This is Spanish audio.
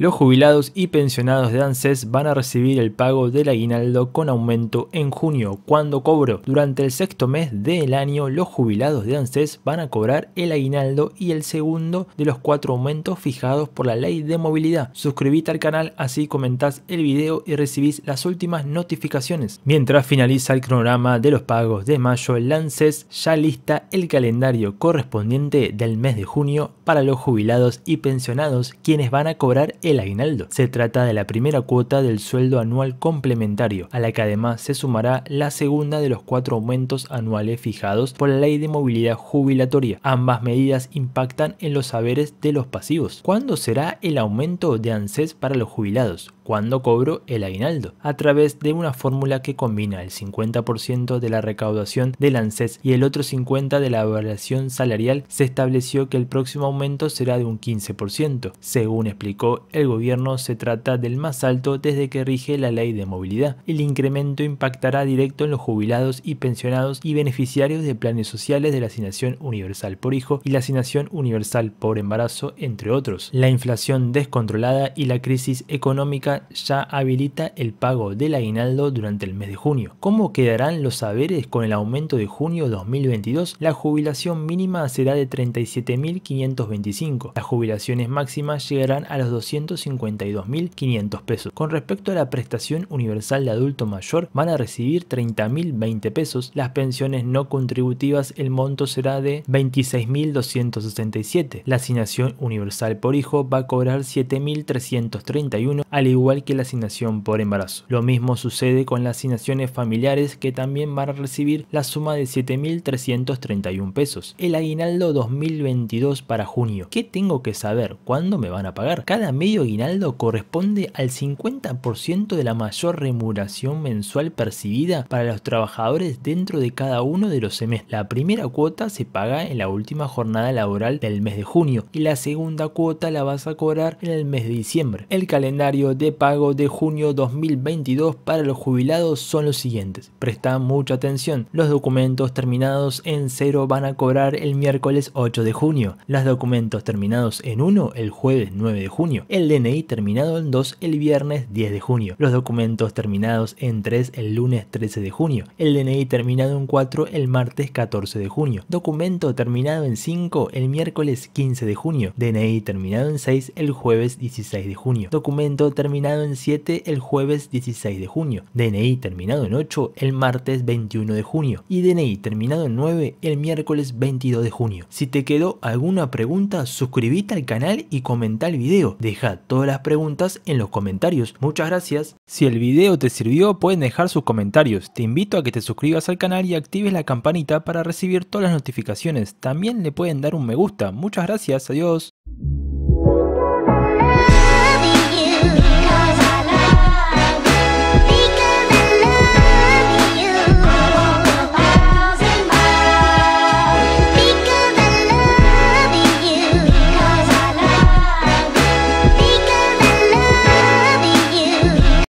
Los jubilados y pensionados de ANSES van a recibir el pago del aguinaldo con aumento en junio, cuando cobro. Durante el sexto mes del año, los jubilados de ANSES van a cobrar el aguinaldo y el segundo de los cuatro aumentos fijados por la ley de movilidad. suscríbete al canal, así comentás el video y recibís las últimas notificaciones. Mientras finaliza el cronograma de los pagos de mayo, el ANSES ya lista el calendario correspondiente del mes de junio para los jubilados y pensionados, quienes van a cobrar el el aguinaldo. Se trata de la primera cuota del sueldo anual complementario, a la que además se sumará la segunda de los cuatro aumentos anuales fijados por la Ley de Movilidad Jubilatoria. Ambas medidas impactan en los saberes de los pasivos. ¿Cuándo será el aumento de ANSES para los jubilados? Cuando cobro el aguinaldo, a través de una fórmula que combina el 50% de la recaudación del ANSES y el otro 50% de la evaluación salarial, se estableció que el próximo aumento será de un 15%. Según explicó el gobierno, se trata del más alto desde que rige la ley de movilidad. El incremento impactará directo en los jubilados y pensionados y beneficiarios de planes sociales de la asignación universal por hijo y la asignación universal por embarazo, entre otros. La inflación descontrolada y la crisis económica ya habilita el pago del aguinaldo durante el mes de junio. ¿Cómo quedarán los saberes con el aumento de junio 2022? La jubilación mínima será de 37.525. Las jubilaciones máximas llegarán a los 252.500 pesos. Con respecto a la prestación universal de adulto mayor, van a recibir 30.020 pesos. Las pensiones no contributivas, el monto será de 26.267. La asignación universal por hijo va a cobrar 7.331, al igual igual que la asignación por embarazo. Lo mismo sucede con las asignaciones familiares que también van a recibir la suma de 7.331 pesos. El aguinaldo 2022 para junio. ¿Qué tengo que saber? ¿Cuándo me van a pagar? Cada medio aguinaldo corresponde al 50% de la mayor remuneración mensual percibida para los trabajadores dentro de cada uno de los semestres. La primera cuota se paga en la última jornada laboral del mes de junio y la segunda cuota la vas a cobrar en el mes de diciembre. El calendario de pago de junio 2022 para los jubilados son los siguientes. Presta mucha atención. Los documentos terminados en 0 van a cobrar el miércoles 8 de junio. Los documentos terminados en 1 el jueves 9 de junio. El DNI terminado en 2 el viernes 10 de junio. Los documentos terminados en 3 el lunes 13 de junio. El DNI terminado en 4 el martes 14 de junio. Documento terminado en 5 el miércoles 15 de junio. DNI terminado en 6 el jueves 16 de junio. Documento terminado en 7 el jueves 16 de junio, DNI terminado en 8 el martes 21 de junio y DNI terminado en 9 el miércoles 22 de junio. Si te quedó alguna pregunta, suscríbete al canal y comenta el video. Deja todas las preguntas en los comentarios. Muchas gracias. Si el video te sirvió, pueden dejar sus comentarios. Te invito a que te suscribas al canal y actives la campanita para recibir todas las notificaciones. También le pueden dar un me gusta. Muchas gracias. Adiós.